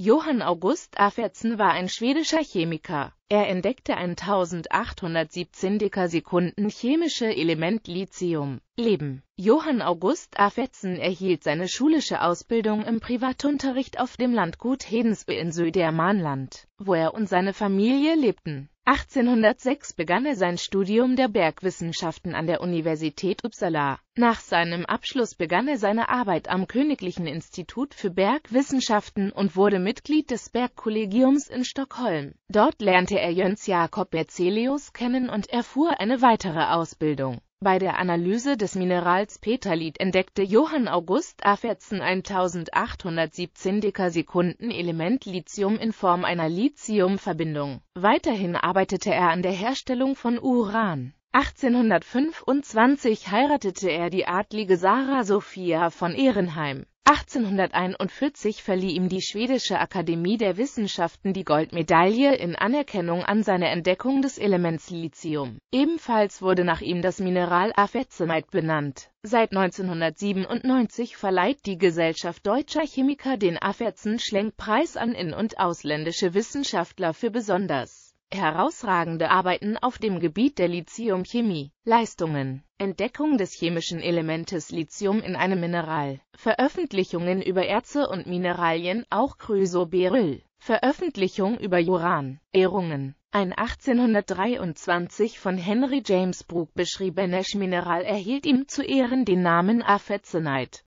Johann August Affertsen war ein schwedischer Chemiker. Er entdeckte 1817 Dekasekunden chemische Element Lithium. Leben Johann August Affertsen erhielt seine schulische Ausbildung im Privatunterricht auf dem Landgut Hedensbö in Södermanland, wo er und seine Familie lebten 1806 begann er sein Studium der Bergwissenschaften an der Universität Uppsala. Nach seinem Abschluss begann er seine Arbeit am Königlichen Institut für Bergwissenschaften und wurde Mitglied des Bergkollegiums in Stockholm. Dort lernte er Jöns Jakob Berzelius kennen und erfuhr eine weitere Ausbildung bei der Analyse des Minerals Petalit entdeckte Johann August Afferzen 1817 Dekasekunden Element Lithium in Form einer Lithiumverbindung. Weiterhin arbeitete er an der Herstellung von Uran. 1825 heiratete er die adlige Sarah Sophia von Ehrenheim. 1841 verlieh ihm die Schwedische Akademie der Wissenschaften die Goldmedaille in Anerkennung an seine Entdeckung des Elements Lithium. Ebenfalls wurde nach ihm das Mineral Avescimite benannt. Seit 1997 verleiht die Gesellschaft Deutscher Chemiker den averzen schlenkpreis an in- und ausländische Wissenschaftler für besonders herausragende Arbeiten auf dem Gebiet der Lithiumchemie. Leistungen Entdeckung des chemischen Elementes Lithium in einem Mineral, Veröffentlichungen über Erze und Mineralien, auch Chrysoberyl, Veröffentlichung über Uran, Ehrungen. Ein 1823 von Henry James Brooke beschriebenes Mineral erhielt ihm zu Ehren den Namen Aphazenite.